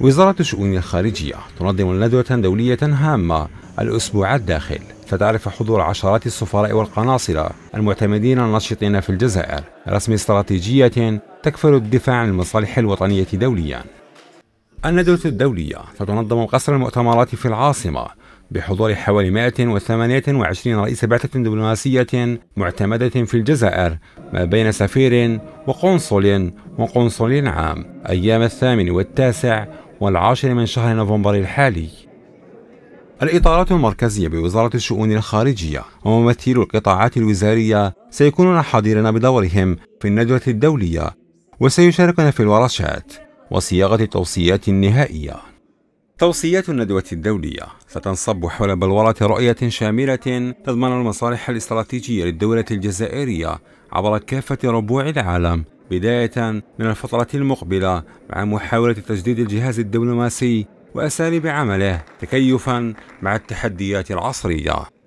وزارة الشؤون الخارجية تنظم ندوة دولية هامة الأسبوع الداخل فتعرف حضور عشرات السفراء والقناصلة المعتمدين النشطين في الجزائر رسم استراتيجية تكفل الدفاع عن المصالح الوطنية دوليا الندوة الدولية ستنظم قصر المؤتمرات في العاصمة بحضور حوالي 128 رئيس بعثة دبلوماسية معتمدة في الجزائر ما بين سفير وقنصل وقنصل عام أيام الثامن والتاسع والعاشر من شهر نوفمبر الحالي الإطارات المركزية بوزارة الشؤون الخارجية وممثلو القطاعات الوزارية سيكونون حاضرين بدورهم في الندوة الدولية وسيشاركون في الورشات وصياغة التوصيات النهائية توصيات الندوة الدولية ستنصب حول بلورة رؤية شاملة تضمن المصالح الاستراتيجية للدولة الجزائرية عبر كافة ربوع العالم بداية من الفترة المقبلة مع محاولة تجديد الجهاز الدبلوماسي وأساليب عمله تكيفا مع التحديات العصرية